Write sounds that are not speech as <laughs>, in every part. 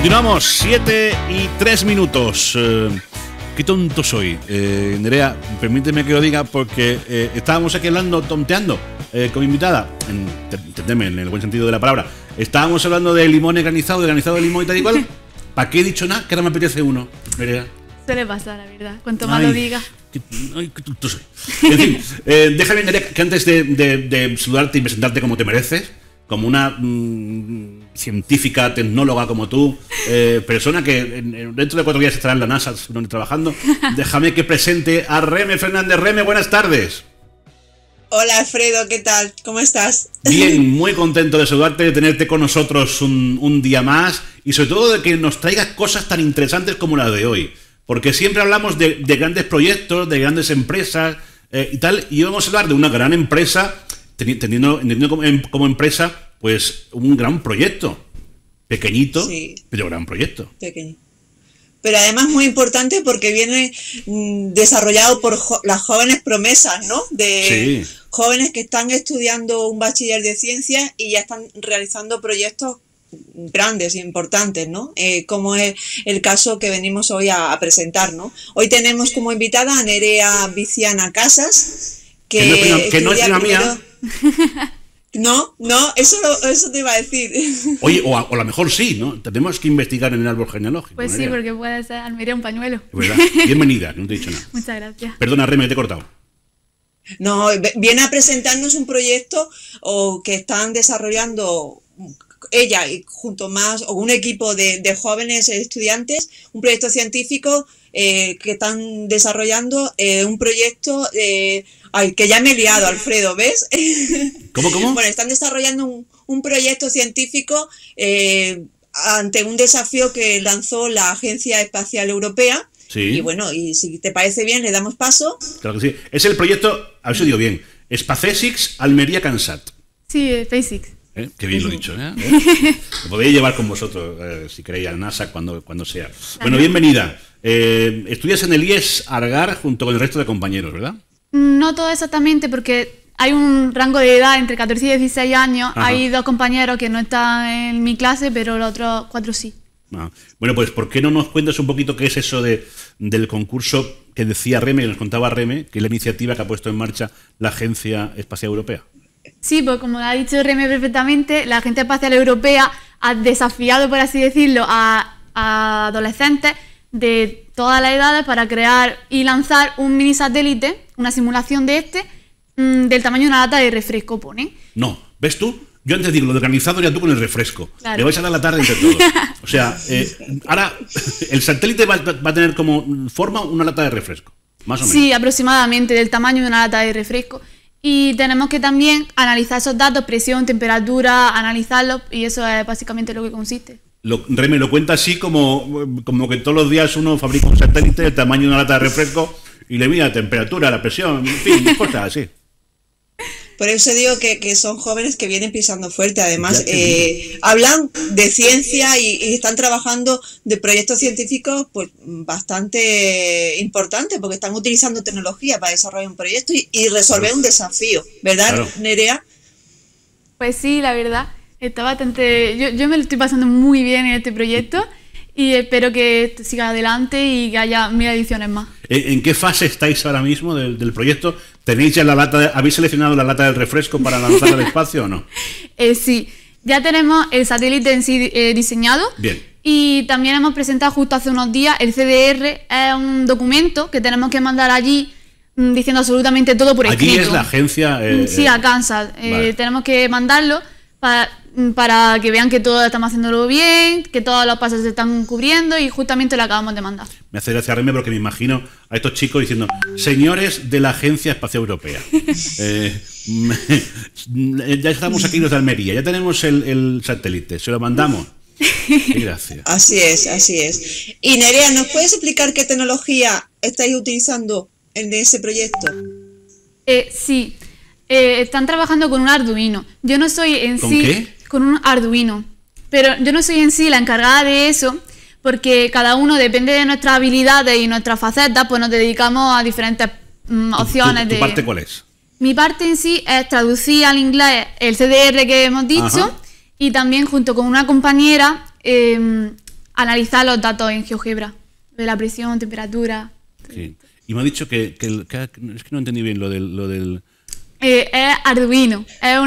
Continuamos, 7 y 3 minutos. Eh, qué tonto soy. Eh, Nerea, permíteme que lo diga porque eh, estábamos aquí hablando, tonteando eh, con mi invitada, entendeme, en el buen sentido de la palabra. Estábamos hablando de limón granizado, de granizado de limón y tal y cual. <laughs> ¿Para qué he dicho nada? Que ahora me apetece uno, Nerea. le pasa, la verdad. Cuanto más lo diga. Qué, ay, qué tonto soy. En fin, déjame, Nerea, que antes de, de, de saludarte y presentarte como te mereces, como una mm, científica, tecnóloga como tú, eh, persona que dentro de cuatro días estará en la NASA trabajando, <laughs> déjame que presente a Reme Fernández. Reme, buenas tardes. Hola Alfredo, ¿qué tal? ¿Cómo estás? Bien, <laughs> muy contento de saludarte, de tenerte con nosotros un, día más y sobre todo de que nos traigas cosas tan interesantes como la de hoy. Porque siempre hablamos de, grandes proyectos, de grandes empresas eh, y tal, y hoy vamos a hablar de una gran empresa teniendo, em, como, empresa pues un gran proyecto. Pequeñito, pero gran proyecto. Pero además muy importante porque viene mm, desarrollado por las jóvenes promesas, ¿no? De jóvenes que están estudiando un bachiller de ciencias y ya están realizando proyectos grandes e importantes, ¿no? Eh, como es el caso que venimos hoy a, presentar, ¿no? Hoy tenemos como invitada a Nerea Viciana Casas, que, no, es mía, <laughs> No, no, eso, eso te iba a decir. <laughs> Oye, o a, lo mejor sí, ¿no? Tenemos que investigar en el árbol genealógico. Pues sí, porque puede ser Almería un pañuelo. Bienvenida, no te he dicho nada. <laughs> Muchas gracias. Perdona, Reme, te he cortado. No, viene a presentarnos un proyecto o que están desarrollando ella y junto más, o un equipo de jóvenes estudiantes, un proyecto científico eh, que están desarrollando eh, un proyecto. Eh, al que ya me he liado, Alfredo, ¿ves? <laughs> ¿Cómo, cómo? bueno, están desarrollando un, proyecto científico ante un desafío que lanzó la Agencia Espacial Europea. Y bueno, y si te parece bien, le damos paso. Claro que sí. Es el proyecto, a ver si digo bien, SpaceX Almería Cansat. Sí, SpaceX. Qué bien lo he dicho. ¿eh? <laughs> Lo podéis llevar con vosotros, si queréis, al NASA cuando, cuando sea. Bueno, bienvenida. Eh, estudias en el IES Argar junto con el resto de compañeros, ¿verdad? No todo exactamente, porque hay un rango de edad entre 14 y 16 años. Hay dos compañeros que no están en mi clase, pero los otros cuatro sí. Ah, bueno, pues ¿por qué no nos cuentas un poquito qué es eso de, del concurso que decía Reme, que nos contaba Reme, que es la iniciativa que ha puesto en marcha la Agencia Espacial Europea? Sí, pues como ha dicho Reme perfectamente, la Agencia Espacial Europea ha desafiado, por así decirlo, a adolescentes de todas las edades para crear y lanzar un mini satélite, una simulación de este, mm, del tamaño de una lata de refresco, pone. No, ¿ves tú? Yo antes digo, lo de organizado ya tú con el refresco. Le vais a dar la tarde entre todos. <laughs> O sea, eh, ahora <laughs> el satélite va, va, a tener como forma una lata de refresco, más o menos. Sí, aproximadamente, del tamaño de una lata de refresco. Y tenemos que también analizar esos datos, presión, temperatura, analizarlos, y eso es básicamente lo que consiste. Lo, Remy lo cuenta así como, como que todos los días uno fabrica un satélite del tamaño de una lata de refresco y le mide la temperatura, la presión, en fin, <laughs> cosas así. Por eso digo que, son jóvenes que vienen pisando fuerte. Además, eh, hablan de ciencia y, están trabajando de proyectos científicos pues, bastante importantes porque están utilizando tecnología para desarrollar un proyecto y, resolver un desafío, ¿verdad, Nerea? Pues sí, la verdad. Está bastante... Yo, yo me lo estoy pasando muy bien en este proyecto y espero que siga adelante y que haya mil ediciones más. Eh, ¿En qué fase estáis ahora mismo del, del proyecto? ¿Tenéis ya la lata, habéis seleccionado la lata del refresco para lanzar al espacio o no? <laughs> Eh, sí, ya tenemos el satélite en sí eh, diseñado. Bien. Y también hemos presentado justo hace unos días el CDR, es un documento que tenemos que mandar allí mm, diciendo absolutamente todo por escrito. Aquí es la agencia. sí, a Kansas. Tenemos que mandarlo para, mm, para, que vean que todos estamos haciéndolo bien, que todos los pasos se están cubriendo y justamente lo acabamos de mandar. Me hace gracia Reme porque me imagino a estos chicos diciendo, señores de la Agencia Espacial Europea, <laughs> eh, <laughs> ya estamos aquí los de Almería, ya tenemos el, satélite, se lo mandamos. <laughs> Gracias. Así es, así es. Y Nerea, ¿nos puedes explicar qué tecnología estáis utilizando en ese proyecto? Eh, sí, eh, están trabajando con un Arduino. Yo no soy en sí con un Arduino, pero yo no soy en sí la encargada de eso, porque cada uno depende de nuestras habilidades y nuestras facetas, pues nos dedicamos a diferentes opciones. Mm, ¿Tu, tu, parte cuál es? Mi parte en sí es traducir al inglés el CDR que hemos dicho y también junto con una compañera em, analizar los datos en GeoGebra, de la presión, temperatura. Sí. Y me ha dicho que, es que no entendí bien lo lo del eh, es Arduino, es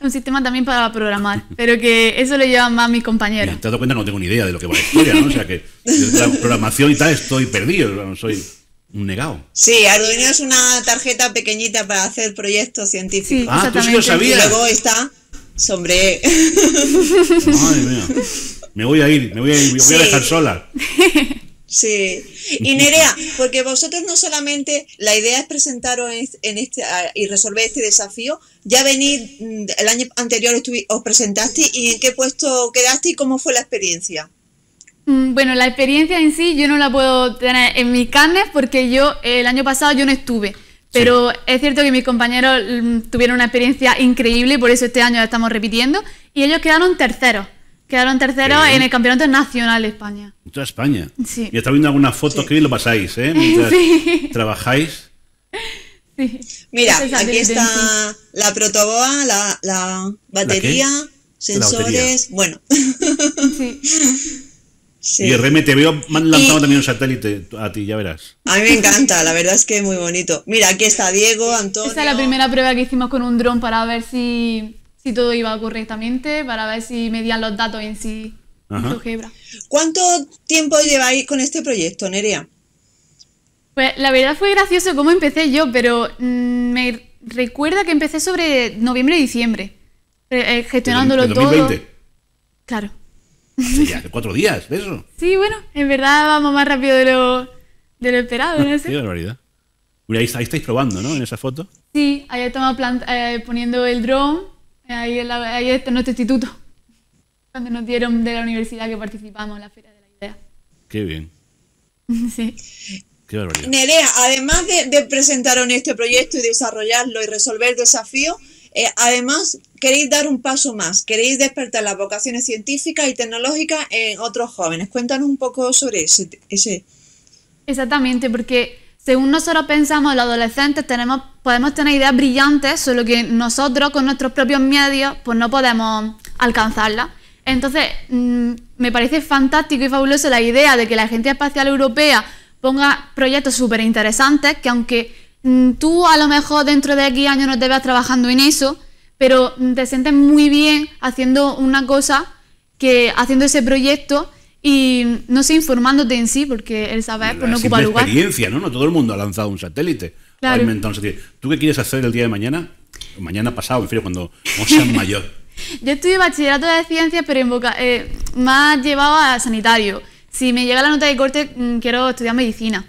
un sistema también para programar, <laughs> pero que eso lo llevan más mis compañeros. te has dado cuenta que no tengo ni idea de lo que va la historia, ¿no? O sea que la <laughs> programación y tal estoy perdido, soy un negado. Sí, Arduino es una tarjeta pequeñita para hacer proyectos científicos. Sí, ah, tú sí lo sabías. Y luego está, sobre... E. Madre mía, me voy a ir, me voy a, ir, me voy a dejar sola. <laughs> Sí, y Nerea, porque vosotros no solamente la idea es presentaros en este, este y resolver este desafío, ya venís, mm, el año anterior os presentaste y en qué puesto quedaste y cómo fue la experiencia. Mm, bueno, la experiencia en sí yo no la puedo tener en mis carnes porque yo el año pasado yo no estuve, pero es cierto que mis compañeros mm, tuvieron una experiencia increíble y por eso este año la estamos repitiendo y ellos quedaron terceros. Quedaron terceros en el Campeonato Nacional de España. En toda España. Sí. Y está viendo algunas fotos que lo pasáis, ¿eh? <laughs> Mientras trabajáis. Sí. Mira, aquí está la protoboa, la, batería, sensores, bueno. Sí. <laughs> Y RMTV veo lanzado también un satélite a ti, ya verás. A mí me encanta, la verdad es que es muy bonito. Mira, aquí está Diego, Antonio. Esa es la primera prueba que hicimos con un dron para ver si todo iba correctamente, para ver si medían los datos en sí. ¿Cuánto tiempo lleváis con este proyecto, Nerea? Pues la verdad fue gracioso cómo empecé yo, pero mm, me recuerda que empecé sobre noviembre y diciembre, eh, eh, gestionándolo 2020? todo. Claro. cuatro días, eso. <laughs> Sí, bueno, en verdad vamos más rápido de lo, de lo esperado, no sé. <laughs> barbaridad. Ahí, estáis probando, ¿no? En esa foto. Sí, ahí estamos eh, poniendo el drone Ahí, en este nuestro instituto, donde nos dieron de la universidad que participamos en la Feria de la Idea. Qué bien. <laughs> sí. Qué barbaridad. Nerea, además de, de presentaros este proyecto y desarrollarlo y resolver el desafío, eh, además, queréis dar un paso más, queréis despertar las vocaciones científicas y tecnológicas en otros jóvenes. Cuéntanos un poco sobre ese. ese. Exactamente, porque según nosotros pensamos, los adolescentes tenemos, podemos tener ideas brillantes, solo que nosotros con nuestros propios medios pues no podemos alcanzarlas. Entonces, mm, me parece fantástico y fabuloso la idea de que la Agencia Espacial Europea ponga proyectos súper interesantes, que aunque mm, tú a lo mejor dentro de aquí años no te veas trabajando en eso, pero mm, te sientes muy bien haciendo una cosa, que haciendo ese proyecto y no sé, informándote en sí, porque el saber pues, no ocupa lugar. experiencia, ¿no? ¿no? Todo el mundo ha lanzado un satélite. Claro. ¿Tú qué quieres hacer el día de mañana? Mañana pasado, en fin, cuando seas <laughs> mayor. Yo estudié bachillerato de ciencias, pero en boca, eh, más llevado a sanitario si me llega la nota de corte, mm, quiero estudiar medicina.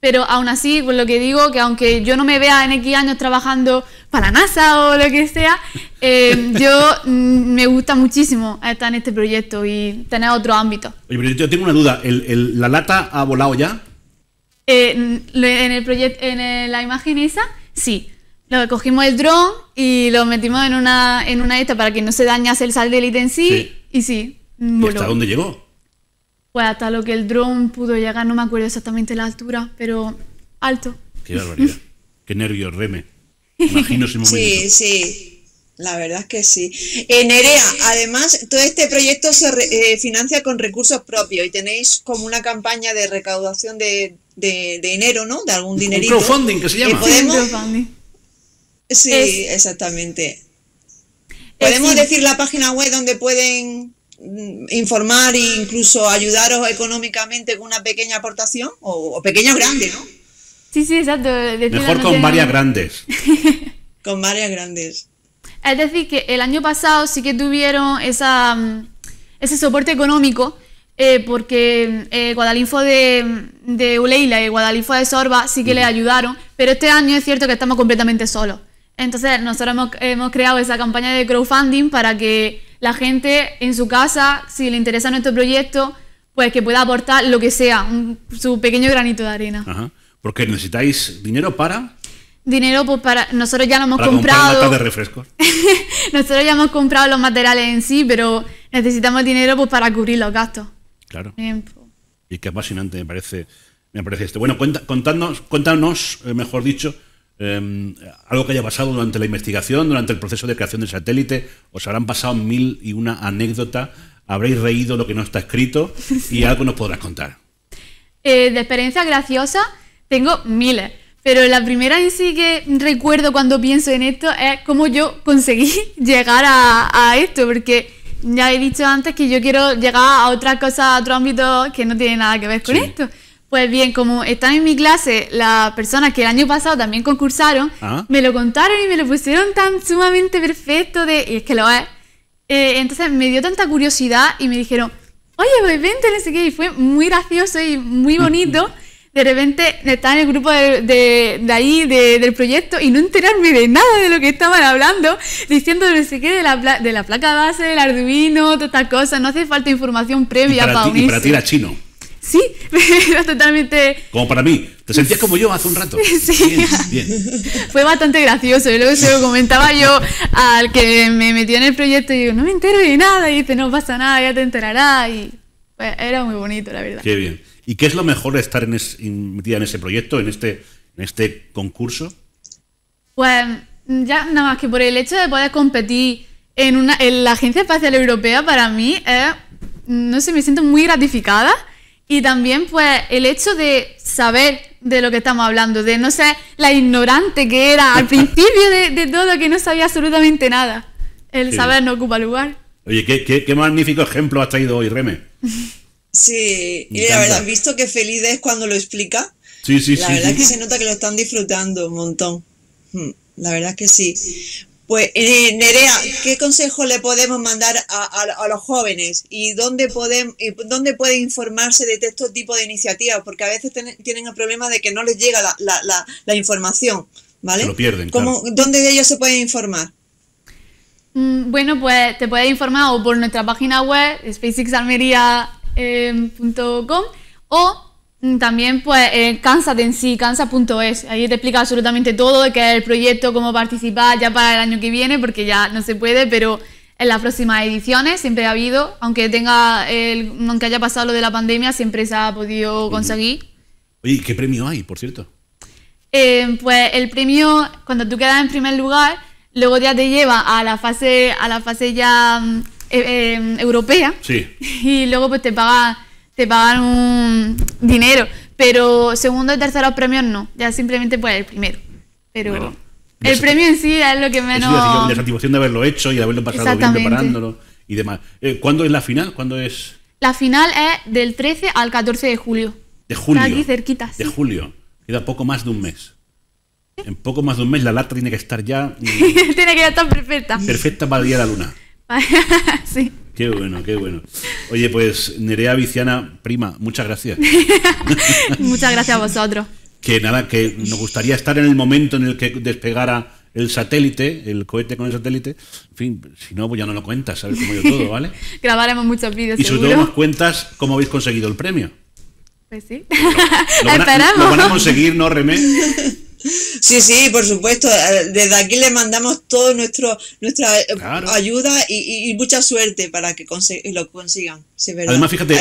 Pero aún así, pues lo que digo, que aunque yo no me vea en X años trabajando para la NASA <laughs> o lo que sea, eh, yo mm, me gusta muchísimo estar en este proyecto y tener otro ámbito. Oye, pero yo tengo una duda, la lata ha volado ya? Eh, en el proyecto, en la imagen esa, sí. Lo cogimos el dron y lo metimos en una, en una esta para que no se dañase el satélite en sí, sí. y sí. Voló. ¿Y hasta dónde llegó? pues hasta lo que el dron pudo llegar, no me acuerdo exactamente la altura, pero alto. Qué barbaridad. Qué nervios, Reme. Imagino ese <laughs> momento. Sí, sí. La verdad es que sí. En eh, Nerea, además, todo este proyecto se eh, financia con recursos propios y tenéis como una campaña de recaudación de, de, dinero, ¿no? De algún dinerito. Un crowdfunding, que se eh, llama. Podemos... Sí, exactamente. ¿Podemos decir la página web donde pueden Mm, informar e incluso ayudaros económicamente con una pequeña aportación o, pequeña o grande, ¿no? Sí, sí, exacto. Mejor con varias grandes. <laughs> con varias grandes. Es decir, que el año pasado sí que tuvieron mm, ese soporte económico eh, porque eh, Guadalinfo de, Uleila y Guadalinfo de Sorba sí que le ayudaron, pero este año es cierto que estamos completamente solos. Entonces nosotros hemos, creado esa campaña de crowdfunding para que la gente en su casa, si le interesa nuestro proyecto, pues que pueda aportar lo que sea, su pequeño granito de arena. Ajá. Porque necesitáis dinero para... Dinero pues para... Nosotros ya lo hemos para comprado... de refrescos. <laughs> nosotros ya hemos comprado los materiales en sí, pero necesitamos dinero pues para cubrir los gastos. Claro. Y qué apasionante me parece, me parece esto. Bueno, cuenta, contadnos, cuéntanos, eh, mejor dicho, Em, algo que haya pasado durante la investigación, durante el proceso de creación del satélite, os habrán pasado mil y una anécdota, habréis reído lo que no está escrito y algo nos podrás contar. Eh, de experiencia graciosa tengo miles, pero la primera en sí que recuerdo cuando pienso en esto es cómo yo conseguí <laughs> llegar a, esto, porque ya he dicho antes que yo quiero llegar a otra cosa, a otro ámbito que no tiene nada que ver con esto. Pues bien, como están en mi clase las personas que el año pasado también concursaron, ah. me lo contaron y me lo pusieron tan sumamente perfecto de, y es que lo es. Eh, entonces me dio tanta curiosidad y me dijeron, oye, pues vente, no sé qué, y fue muy gracioso y muy bonito. De repente estar en el grupo de, de, ahí, del proyecto, y no enterarme de nada de lo que estaban hablando, diciendo no sé qué, de la, de la placa base, del Arduino, todas estas cosas. No hace falta información previa para, ti, y para ti era chino. Sí, <laughs> era totalmente... Como para mí, te sentías como yo hace un rato. <laughs> Sí, bien, fue bastante gracioso. Y ¿eh? luego se lo comentaba yo al que me metió en el proyecto y digo, no me entero de nada. Y dice, no pasa nada, ya te enterará Y pues, era muy bonito, la verdad. Qué bien. ¿Y qué es lo mejor de estar en metida en ese proyecto, en este, en este concurso? Pues ya nada más que por el hecho de poder competir en, una, la Agencia Espacial Europea, para mí, no sé, me siento muy gratificada y también, pues, el hecho de saber de lo que estamos hablando, de no ser la ignorante que era al <laughs> principio de, todo, que no sabía absolutamente nada. El saber no ocupa lugar. Oye, qué, magnífico ejemplo has traído hoy, Reme. Sí, y la verdad, has visto qué feliz es cuando lo explica. Sí, sí, sí. La verdad es que se nota que lo están disfrutando un montón. Hmm, la verdad es que sí. Pues eh, Nerea, ¿qué consejo le podemos mandar a, los jóvenes y dónde pueden, dónde informarse de este tipo de iniciativas? Porque a veces tienen el problema de que no les llega la, información, ¿vale? Se lo pierden. ¿Cómo, ¿Dónde de ellos se pueden informar? Mm, bueno, pues te puedes informar o por nuestra página web, spacexalmeria.com, em, o Mm, también pues eh, en sí, cansa.es, ahí te explica absolutamente todo de qué es el proyecto, cómo participar ya para el año que viene, porque ya no se puede, pero en las próximas ediciones siempre ha habido, aunque tenga aunque haya pasado lo de la pandemia, siempre se ha podido conseguir. Oye, ¿qué premio hay, por cierto? Eh, pues el premio, cuando tú quedas en primer lugar, luego ya te lleva a la fase, a la fase ya mm, e, eh, europea. Sí. <laughs> Y luego pues te pagan te pagan un dinero, pero segundo y terceros premios no, ya simplemente pues el primero. Pero el premio en sí es lo que menos... la satisfacción de haberlo hecho y de haberlo pasado bien preparándolo y demás. Eh, ¿Cuándo es la final? ¿Cuándo es...? La final es del 13 al 14 de julio. De julio. Está aquí cerquita. De julio. Queda poco más de un mes. En poco más de un mes la lata tiene que estar ya... <laughs> tiene que estar perfecta. Perfecta para el día de la luna. <laughs> sí. Qué bueno, qué bueno. Oye, pues Nerea Viciana, prima, muchas gracias. <laughs> muchas gracias a vosotros. Que nada, que nos gustaría estar en el momento en el que despegara el satélite, el cohete con el satélite. En fin, si no, pues ya no lo cuentas, ¿sabes? Como yo todo, ¿vale? <laughs> Grabaremos muchos vídeos. Y sobre todo nos cuentas cómo habéis conseguido el premio. Pues sí. Lo, lo <laughs> van a conseguir, ¿no, Remé? Sí, sí, por supuesto. Desde aquí le mandamos toda nuestra eh, ayuda y, mucha suerte para que lo consigan. Además, fíjate,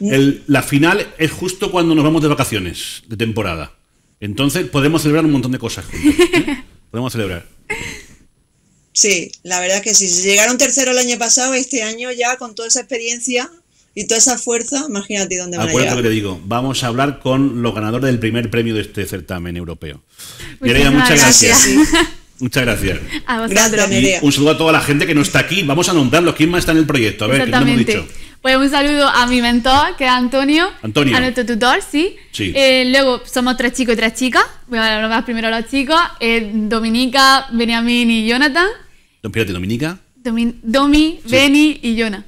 mm. la final es justo cuando nos vamos de vacaciones de temporada. Entonces podemos celebrar un montón de cosas. ¿eh? <laughs> Podemos celebrar. Sí, la verdad es que si llegaron tercero el año pasado, este año ya con toda esa experiencia y toda esa fuerza, imagínate dónde va a llegar. lo que digo. Vamos a hablar con los ganadores del primer premio de este certamen europeo. muchas gracias. Muchas gracias. A vosotros. un saludo a toda la gente que no está aquí. Vamos a nombrarlos. ¿Quién más está en el proyecto? A ver, ¿qué hemos dicho? Pues un saludo a mi mentor, que es Antonio. Antonio. A nuestro tutor, sí. sí. Eh, luego somos tres chicos y tres chicas. Voy a hablar primero a los chicos. Dominica, Benjamin y Jonathan. Dominica. Domi, Beni y Jonathan.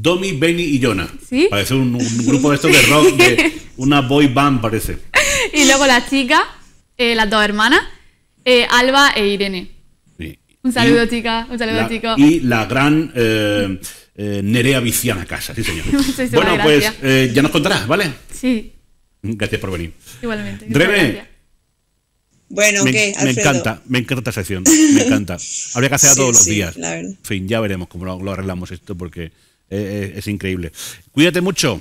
Domi, Benny y Jonah. ¿Sí? Parece un, grupo de estos de rock, de <laughs> una boy band parece. Y luego las chicas, eh, las dos hermanas, eh, Alba e Irene. Sí. Un saludo, chicas. chica. Un saludo, chicos. Y la gran eh, Nerea Viciana Casa, sí, señor. <laughs> bueno, pues ya nos contarás, ¿vale? Sí. Gracias por venir. Igualmente. Dreme. Bueno, ¿qué? Me encanta, me encanta esta sección. Me encanta. Habría que hacerla todos los sí, días. En fin, ya veremos cómo lo arreglamos esto porque eh, eh, es increíble. Cuídate mucho.